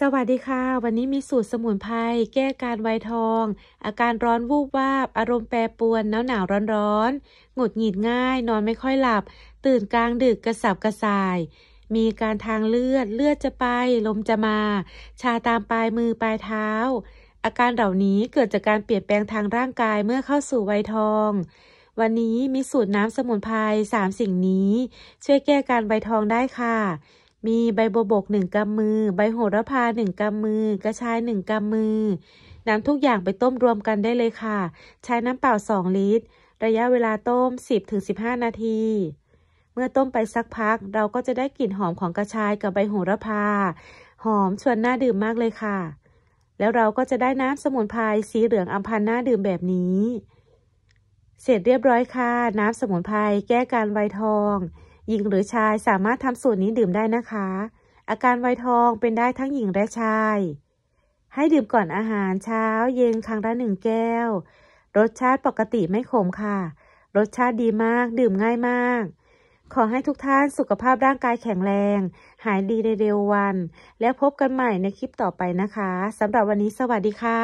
สวัสดีค่ะ วันนี้มีสูตรสมุนไพรแก้การไวทอง อาการร้อน วูบวาบอารมณ์แปรปรวนหนาวหนาวร้อนร้อนหงุดหงิดง่าย นอนไม่ค่อยหลับ ตื่นกลางดึกกระสับกระส่าย มีการทางเลือดเลือดจะไป ลมจะมา ชาตามปลายมือปลายเท้า อาการเหล่านี้เกิดจากการเปลี่ยนแปลงทางร่างกายเมื่อเข้าสู่วัยทอง วันนี้มีสูตรน้ำสมุนไพรสามสิ่งนี้ ช่วยแก้การไวทองได้ค่ะมีใบโบบกหนึ่งกำมือ ใบโหระพาหนึ่งกำมือ กระชายหนึ่งกำมือนำทุกอย่างไปต้มรวมกันได้เลยค่ะ ใช้น้ำเปล่าสองลิตร ระยะเวลาต้ม10-15 นาที เมื่อต้มไปสักพักเราก็จะได้กลิ่นหอมของกระชายกับใบโหระพา หอมชวนน่าดื่มมากเลยค่ะ แล้วเราก็จะได้น้ำสมุนไพรสีเหลืองอัมพันน่าดื่มแบบนี้เสร็จเรียบร้อยค่ะน้ำสมุนไพรแก้การไวทองหญิงหรือชายสามารถทำสูตรนี้ดื่มได้นะคะ อาการไวทองเป็นได้ทั้งหญิงและชาย ให้ดื่มก่อนอาหารเช้าเย็นครั้งละหนึ่งแก้ว รสชาติปกติไม่ขมค่ะ รสชาติดีมากดื่มง่ายมาก ขอให้ทุกท่านสุขภาพร่างกายแข็งแรง หายดีในเร็ววัน แล้วพบกันใหม่ในคลิปต่อไปนะคะสำหรับวันนี้สวัสดีค่ะ